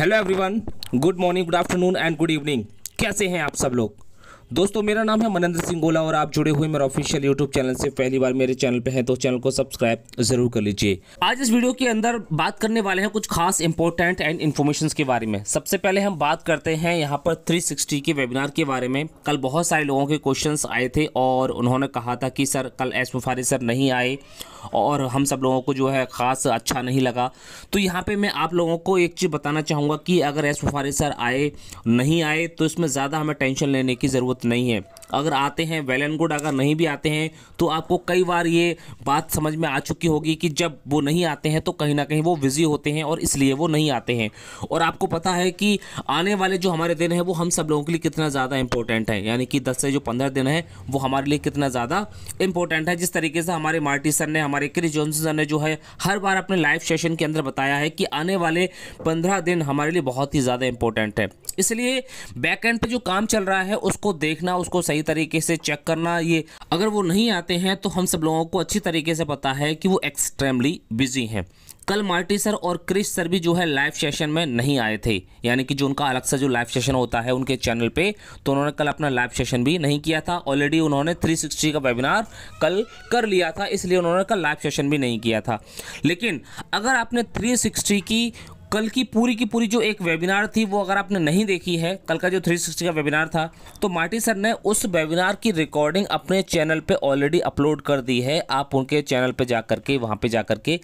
hello everyone good morning good afternoon and good evening कैसे हैं आप सब लोग दोस्तों मेरा नाम है मनेंद्र सिंह गोला और आप जुड़े हुए मेरे ऑफिशियल यूट्यूब चैनल से पहली बार मेरे चैनल पे हैं तो चैनल को सब्सक्राइब जरूर कर लीजिए आज इस वीडियो के अंदर बात करने वाले हैं कुछ खास इंपॉर्टेंट एंड इन्फॉर्मेशन के बारे में सबसे पहले हम बात करते हैं यहाँ पर थ्री के वेबिनार के बारे में कल बहुत सारे लोगों के क्वेश्चन आए थे और उन्होंने कहा था कि सर कल एस मुफारी सर नहीं आए और हम सब लोगों को जो है ख़ास अच्छा नहीं लगा तो यहाँ पे मैं आप लोगों को एक चीज़ बताना चाहूँगा कि अगर एस मुफारी सर आए नहीं आए तो इसमें ज़्यादा हमें टेंशन लेने की ज़रूरत बहुत नहीं है अगर आते हैं वेल एंड गुड अगर नहीं भी आते हैं तो आपको कई बार ये बात समझ में आ चुकी होगी कि जब वो नहीं आते हैं तो कहीं ना कहीं वो बिज़ी होते हैं और इसलिए वो नहीं आते हैं और आपको पता है कि आने वाले जो हमारे दिन हैं वो हम सब लोगों के लिए कितना ज़्यादा इंपॉर्टेंट है यानी कि दस से जो पंद्रह दिन है वो हमारे लिए कितना ज़्यादा इंपॉर्टेंट है जिस तरीके से हमारे मार्टी सर ने हमारे क्रिस जॉनसन सर ने जो है हर बार अपने लाइव सेशन के अंदर बताया है कि आने वाले पंद्रह दिन हमारे लिए बहुत ही ज़्यादा इंपॉर्टेंट है इसलिए बैक एंड जो काम चल रहा है उसको देखना उसको सही सही तरीके से चेक करना ये अगर वो नहीं आते हैं तो हम सब लोगों को अच्छी तरीके से पता है कि वो एक्सट्रीमली बिजी हैं कल मार्टी सर और क्रिश सर भी जो है लाइव सेशन में नहीं आए थे यानी कि जो उनका अलग से जो लाइव सेशन होता है उनके चैनल पे तो उन्होंने कल अपना लाइव सेशन भी नहीं किया था ऑलरेडी उन्होंने 360 का वेबिनार कल कर लिया था इसलिए उन्होंने कल लाइव सेशन भी नहीं किया था लेकिन अगर आपने 360 की कल की पूरी की पूरी जो एक वेबिनार थी वो अगर आपने नहीं देखी है कल का जो 360 का वेबिनार था तो मार्टी सर ने उस वेबिनार की रिकॉर्डिंग अपने चैनल पे ऑलरेडी अपलोड कर दी है आप उनके चैनल पे जा कर के वहाँ पर जा कर के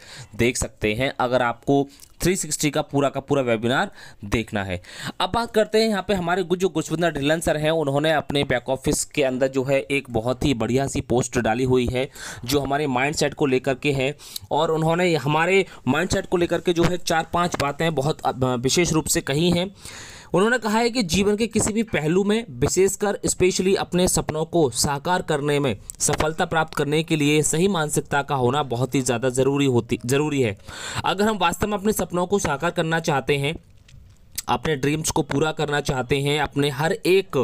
देख सकते हैं अगर आपको 360 का पूरा का पूरा वेबिनार देखना है अब बात करते हैं यहाँ पे हमारे जो गुरविंदर ढिलन सर हैं उन्होंने अपने बैक ऑफिस के अंदर जो है एक बहुत ही बढ़िया सी पोस्ट डाली हुई है जो हमारे माइंड को लेकर के है और उन्होंने हमारे माइंड को लेकर के जो है चार पाँच बातें बहुत विशेष रूप से कही हैं उन्होंने कहा है कि जीवन के किसी भी पहलू में विशेषकर स्पेशली अपने सपनों को साकार करने में सफलता प्राप्त करने के लिए सही मानसिकता का होना बहुत ही ज़्यादा ज़रूरी होती ज़रूरी है अगर हम वास्तव में अपने सपनों को साकार करना चाहते हैं अपने ड्रीम्स को पूरा करना चाहते हैं अपने हर एक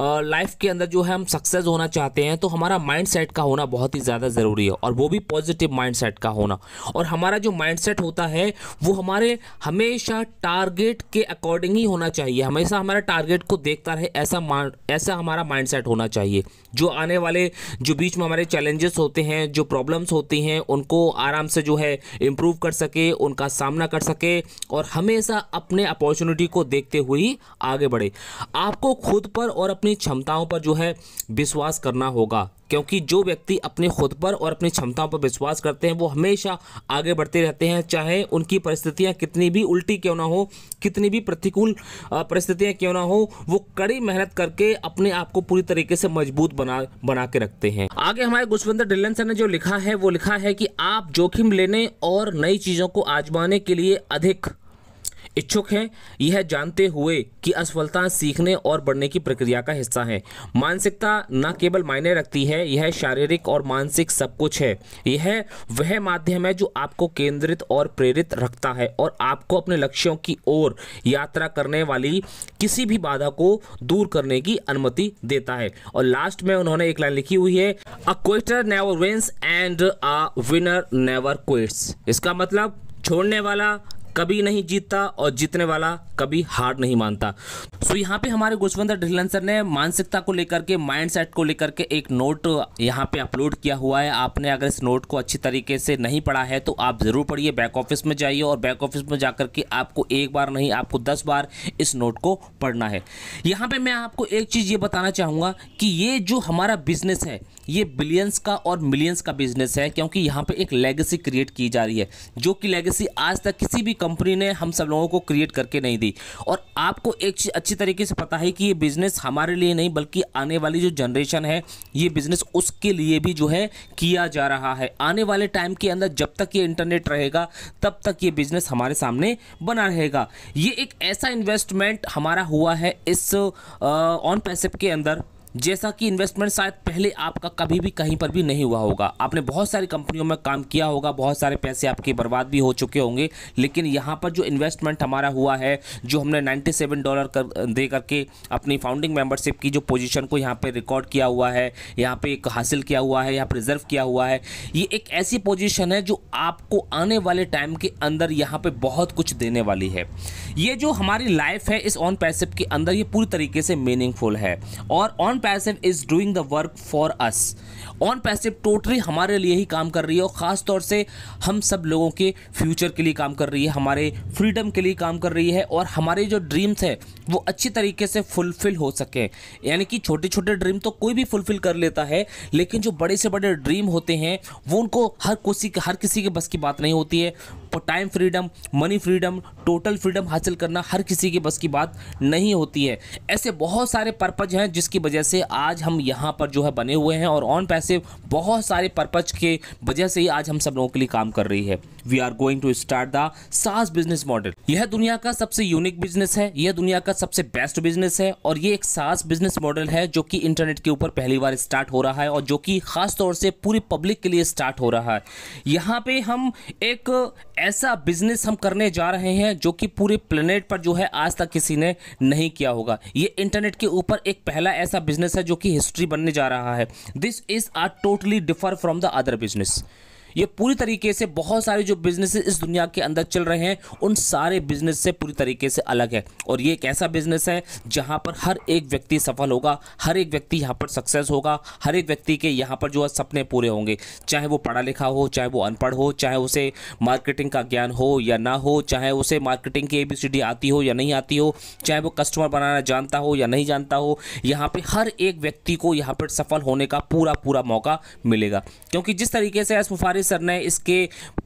लाइफ के अंदर जो है हम सक्सेस होना चाहते हैं तो हमारा माइंड सेट का होना बहुत ही ज़्यादा ज़रूरी है और वो भी पॉजिटिव माइंड सेट का होना और हमारा जो माइंड सेट होता है वो हमारे हमेशा टारगेट के अकॉर्डिंग ही होना चाहिए हमेशा हमारा टारगेट को देखता रहे ऐसा ऐसा हमारा माइंड सेट होना चाहिए जो आने वाले जो बीच में हमारे चैलेंजेस होते हैं जो प्रॉब्लम्स होती हैं उनको आराम से जो है इम्प्रूव कर सके उनका सामना कर सके और हमेशा अपने अपॉर्चुनिटी अपॉर्चुनिटी को देखते हुए ही आगे बढ़े आपको खुद पर और अपनी क्षमताओं पर जो है विश्वास करना होगा क्योंकि जो व्यक्ति अपने खुद पर और अपनी क्षमताओं पर विश्वास करते हैं वो हमेशा आगे बढ़ते रहते हैं चाहे उनकी परिस्थितियां कितनी भी उल्टी क्यों ना हो कितनी भी प्रतिकूल परिस्थितियां क्यों ना हो वो कड़ी मेहनत करके अपने आप को पूरी तरीके से मजबूत बना बना के रखते हैं आगे हमारे गुशविंदर ढिल्लन सर ने जो लिखा है वो लिखा है कि आप जोखिम लेने और नई चीज़ों को आजमाने के लिए अधिक इच्छुक हैं यह जानते हुए कि असफलता सीखने और बढ़ने की प्रक्रिया का हिस्सा है मानसिकता न केवल मायने रखती है यह शारीरिक और मानसिक सब कुछ है यह वह माध्यम है जो आपको केंद्रित और प्रेरित रखता है और आपको अपने लक्ष्यों की ओर यात्रा करने वाली किसी भी बाधा को दूर करने की अनुमति देता है और लास्ट में उन्होंने एक लाइन लिखी हुई है a quitter never wins and a winner never quits इसका मतलब छोड़ने वाला कभी नहीं जीतता और जीतने वाला कभी हार नहीं मानता सो so, यहाँ पे हमारे गुजवंदर ढिल्लन सर ने मानसिकता को लेकर के माइंडसेट को लेकर के एक नोट यहाँ पे अपलोड किया हुआ है आपने अगर इस नोट को अच्छी तरीके से नहीं पढ़ा है तो आप ज़रूर पढ़िए बैक ऑफिस में जाइए और बैक ऑफिस में जाकर के आपको एक बार नहीं आपको दस बार इस नोट को पढ़ना है यहाँ पर मैं आपको एक चीज़ ये बताना चाहूँगा कि ये जो हमारा बिजनेस है ये बिलियंस का और मिलियंस का बिजनेस है क्योंकि यहाँ पे एक लेगेसी क्रिएट की जा रही है जो कि लेगेसी आज तक किसी भी कंपनी ने हम सब लोगों को क्रिएट करके नहीं दी दी और आपको एक चीज़ अच्छी तरीके से पता है कि ये बिज़नेस हमारे लिए नहीं बल्कि आने वाली जो जनरेशन है ये बिज़नेस उसके लिए भी जो है किया जा रहा है आने वाले टाइम के अंदर जब तक ये इंटरनेट रहेगा तब तक ये बिज़नेस हमारे सामने बना रहेगा ये एक ऐसा इन्वेस्टमेंट हमारा हुआ है इस ऑन पैसेप के अंदर जैसा कि इन्वेस्टमेंट शायद पहले आपका कभी भी कहीं पर भी नहीं हुआ होगा आपने बहुत सारी कंपनियों में काम किया होगा बहुत सारे पैसे आपके बर्बाद भी हो चुके होंगे लेकिन यहाँ पर जो इन्वेस्टमेंट हमारा हुआ है जो हमने 97 डॉलर कर दे करके अपनी फाउंडिंग मेंबरशिप की जो पोजीशन को यहाँ पर रिकॉर्ड किया हुआ है यहाँ पर हासिल किया हुआ है यहाँ पर रिजर्व किया हुआ है ये एक ऐसी पोजिशन है जो आपको आने वाले टाइम के अंदर यहाँ पर बहुत कुछ देने वाली है ये जो हमारी लाइफ है इस ऑन पैसिप के अंदर ये पूरी तरीके से मीनिंगफुल है और Onpassive is doing the work for us Onpassive totally हमारे लिए ही काम कर रही है और ख़ास तौर से हम सब लोगों के फ्यूचर के लिए काम कर रही है हमारे फ्रीडम के लिए काम कर रही है और हमारे जो ड्रीम्स है वो अच्छी तरीके से फुलफ़िल हो सके यानी कि छोटे छोटे ड्रीम तो कोई भी फुलफ़िल कर लेता है लेकिन जो बड़े से बड़े ड्रीम होते हैं वो उनको हर किसी हर किसी के बस की बात नहीं होती है time freedom money freedom total freedom हासिल करना हर किसी के बस की बात नहीं होती है ऐसे बहुत सारे पर्पज हैं जिसकी वजह से आज हम यहाँ पर जो है बने हुए हैं और ऑन पैसे बहुत सारे पर्पज के वजह से ही आज हम सब लोगों के लिए काम कर रही है we are going to start the SaaS business model यह दुनिया का सबसे यूनिक बिजनेस है यह दुनिया का सबसे बेस्ट बिजनेस है और ये एक सास बिजनेस मॉडल है जो कि इंटरनेट के ऊपर पहली बार स्टार्ट हो रहा है और जो कि खास तौर से पूरी पब्लिक के लिए स्टार्ट हो रहा है यहाँ पे हम एक ऐसा बिजनेस हम करने जा रहे हैं जो कि पूरे प्लेनेट पर जो है आज तक किसी ने नहीं किया होगा ये इंटरनेट के ऊपर एक पहला ऐसा बिजनेस है जो कि हिस्ट्री बनने जा रहा है this is our totally differ from the other business ये पूरी तरीके से बहुत सारे जो बिजनेस इस दुनिया के अंदर चल रहे हैं उन सारे बिजनेस से पूरी तरीके से अलग है और ये एक ऐसा बिजनेस है जहाँ पर हर एक व्यक्ति सफल होगा हर एक व्यक्ति यहाँ पर सक्सेस होगा हर एक व्यक्ति के यहाँ पर जो है सपने पूरे होंगे चाहे वो पढ़ा लिखा हो चाहे वो अनपढ़ हो चाहे उसे मार्केटिंग का ज्ञान हो या ना हो चाहे उसे मार्केटिंग की ए आती हो या नहीं आती हो चाहे वो कस्टमर बनाना जानता हो या नहीं जानता हो यहाँ पर हर एक व्यक्ति को यहाँ पर सफल होने का पूरा पूरा मौका मिलेगा क्योंकि जिस तरीके से एस मुफारिस सर ने इसके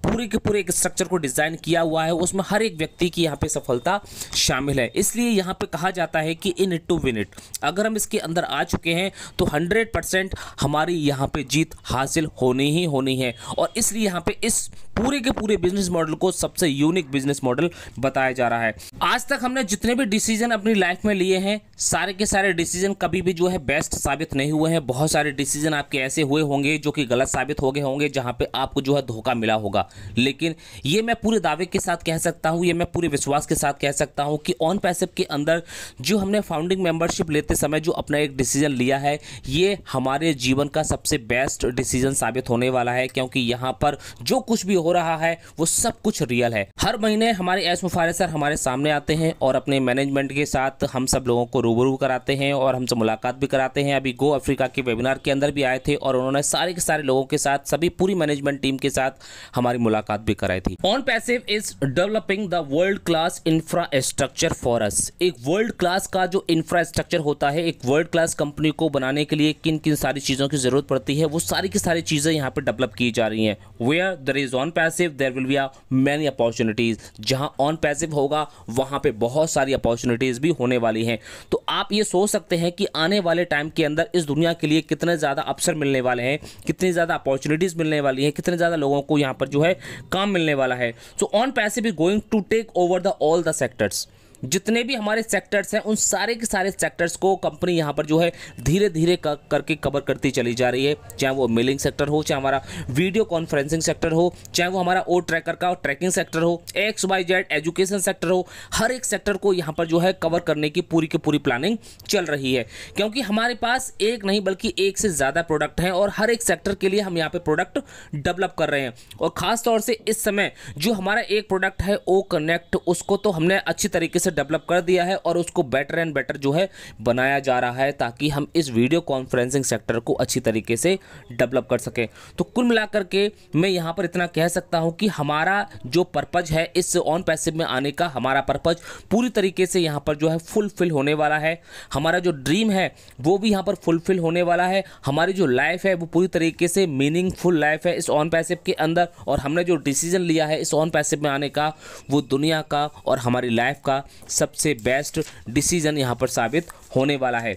पूरे के पूरे एक स्ट्रक्चर को डिज़ाइन किया हुआ है उसमें हर एक व्यक्ति की यहाँ पे सफलता शामिल है इसलिए यहाँ पे कहा जाता है कि in it to win it अगर हम इसके अंदर आ चुके हैं तो 100 परसेंट हमारी यहाँ पे जीत हासिल होनी ही होनी है और इसलिए यहाँ पे इस पूरे के पूरे बिजनेस मॉडल को सबसे यूनिक बिजनेस मॉडल बताया जा रहा है आज तक हमने जितने भी डिसीजन अपनी लाइफ में लिए हैं सारे के सारे डिसीजन कभी भी जो है बेस्ट साबित नहीं हुए हैं बहुत सारे डिसीजन आपके ऐसे हुए होंगे जो कि गलत साबित हो गए होंगे जहाँ पे आप आपको जो है धोखा मिला होगा लेकिन ये मैं पूरे दावे के साथ कह सकता हूँ ये मैं पूरे विश्वास के साथ कह सकता हूँ कि ऑन पैसेव के अंदर जो हमने फाउंडिंग मेंबरशिप लेते समय जो अपना एक डिसीजन लिया है ये हमारे जीवन का सबसे बेस्ट डिसीजन साबित होने वाला है क्योंकि यहाँ पर जो कुछ भी हो रहा है वो सब कुछ रियल है हर महीने हमारे एस मुफारे सर हमारे सामने आते हैं और अपने मैनेजमेंट के साथ हम सब लोगों को रूबरू कराते हैं और हमसे मुलाकात भी कराते हैं अभी गो अफ्रीका के वेबिनार के अंदर भी आए थे और उन्होंने सारे के सारे लोगों के साथ सभी पूरी मैनेजमेंट टीम के साथ हमारी मुलाकात भी कराई थी Onpassive is developing the world class infrastructure for us एक वर्ल्ड क्लास का जो इंफ्रास्ट्रक्चर होता है एक वर्ल्ड क्लास कंपनी को बनाने के लिए किन किन सारी चीज़ों की ज़रूरत पड़ती है वो सारी की सारी चीज़ें यहाँ पर डेवलप की जा रही हैं where there is Onpassive there will be are many opportunities जहां ऑन पैसिव होगा वहां पर बहुत सारी अपॉर्चुनिटीज़ भी होने वाली हैं तो आप ये सोच सकते हैं कि आने वाले टाइम के अंदर इस दुनिया के लिए कितने ज़्यादा अवसर मिलने वाले हैं कितनी ज़्यादा अपॉर्चुनिटीज़ मिलने वाली हैं कितने ज़्यादा लोगों को यहाँ पर जो है काम मिलने वाला है so Onpassive is going to take over the all the sectors जितने भी हमारे सेक्टर्स हैं उन सारे के सारे सेक्टर्स को कंपनी यहाँ पर जो है धीरे धीरे करके कवर करती चली जा रही है चाहे वो मेलिंग सेक्टर हो चाहे हमारा वीडियो कॉन्फ्रेंसिंग सेक्टर हो चाहे वो हमारा ओ ट्रैकर का ट्रैकिंग सेक्टर हो X Y Z education sector हो हर एक सेक्टर को यहाँ पर जो है कवर करने की पूरी की पूरी प्लानिंग चल रही है क्योंकि हमारे पास एक नहीं बल्कि एक से ज़्यादा प्रोडक्ट हैं और हर एक सेक्टर के लिए हम यहाँ पर प्रोडक्ट डेवलप कर रहे हैं और ख़ासतौर से इस समय जो हमारा एक प्रोडक्ट है ओ कनेक्ट उसको तो हमने अच्छी तरीके से से डेवलप कर दिया है और उसको बेटर एंड बेटर जो है बनाया जा रहा है ताकि हम इस वीडियो कॉन्फ्रेंसिंग सेक्टर को अच्छी तरीके से डेवलप कर सकें तो कुल मिलाकर के मैं यहाँ पर इतना कह सकता हूँ कि हमारा जो पर्पज है इस ऑन पैसिव में आने का हमारा पर्पज पूरी तरीके से यहाँ पर जो है फुलफिल होने वाला है हमारा जो ड्रीम है वो भी यहाँ पर फुलफिल होने वाला है हमारी जो लाइफ है वो पूरी तरीके से मीनिंगफुल लाइफ है इस ऑन पैसिव के अंदर और हमने जो डिसीजन लिया है इस ऑन पैसिव में आने का वो दुनिया का और हमारी लाइफ का सबसे बेस्ट डिसीजन यहाँ पर साबित होने वाला है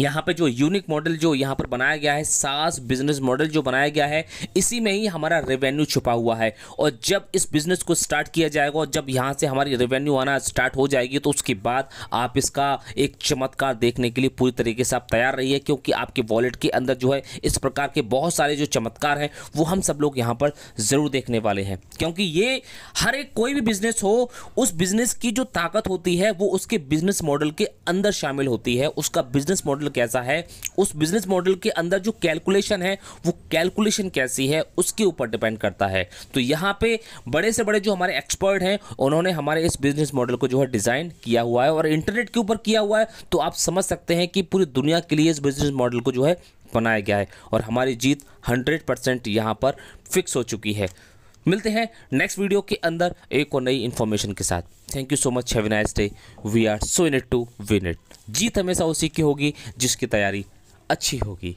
यहाँ पे जो यूनिक मॉडल जो यहाँ पर बनाया गया है सास बिजनेस मॉडल जो बनाया गया है इसी में ही हमारा रेवेन्यू छुपा हुआ है और जब इस बिज़नेस को स्टार्ट किया जाएगा और जब यहाँ से हमारी रेवेन्यू आना स्टार्ट हो जाएगी तो उसके बाद आप इसका एक चमत्कार देखने के लिए पूरी तरीके से आप तैयार रहिए क्योंकि आपके वॉलेट के अंदर जो है इस प्रकार के बहुत सारे जो चमत्कार हैं वो हम सब लोग यहाँ पर ज़रूर देखने वाले हैं क्योंकि ये हर एक कोई भी बिज़नेस हो उस बिज़नेस की जो ताकत होती है वो उसके बिज़नेस मॉडल के अंदर शामिल होती है उसका बिज़नेस मॉडल मॉडल कैसा है उस बिजनेस मॉडल के अंदर जो कैलकुलेशन है वो कैलकुलेशन कैसी है उसके ऊपर डिपेंड करता है तो यहाँ पे बड़े से बड़े जो हमारे एक्सपर्ट हैं उन्होंने हमारे इस बिजनेस मॉडल को जो है डिज़ाइन किया हुआ है और इंटरनेट के ऊपर किया हुआ है तो आप समझ सकते हैं कि पूरी दुनिया के लिए इस बिजनेस मॉडल को जो है बनाया गया है और हमारी जीत हंड्रेड परसेंट यहाँ पर फिक्स हो चुकी है मिलते हैं नेक्स्ट वीडियो के अंदर एक और नई इन्फॉर्मेशन के साथ thank you so much have nice day we are so in it to win it जीत हमेशा उसी की होगी जिसकी तैयारी अच्छी होगी